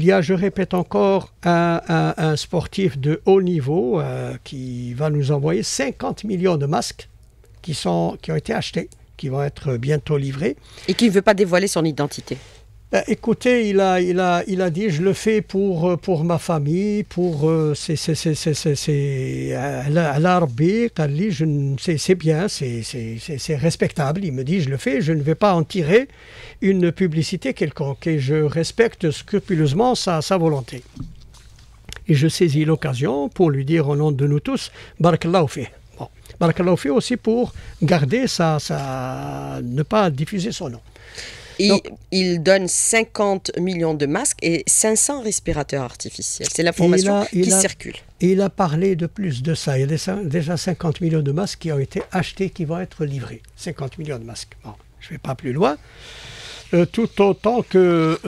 Il y a, je répète encore, un, sportif de haut niveau euh, qui va nous envoyer 50 millions de masques qui, sont, qui ont été achetés, qui vont être bientôt livrés. Et qui ne veut pas dévoiler son identité. Euh, écoutez, il a, il, a, il a dit, je le fais pour, euh, pour ma famille, pour c'est c'est bien, c'est respectable. Il me dit, je le fais, je ne vais pas en tirer une publicité quelconque. Et je respecte scrupuleusement sa, sa volonté. Et je saisis l'occasion pour lui dire au nom de nous tous, Barakallahoufé ».« Barakallahoufé » Bon. aussi pour garder ça ne pas diffuser son nom il donne 50 millions de masques et 500 respirateurs artificiels. C'est l'information qui circule. Il a parlé de plus de ça. Il y a déjà 50 millions de masques qui ont été achetés, qui vont être livrés. 50 millions de masques. Bon, je ne vais pas plus loin. Euh, tout autant que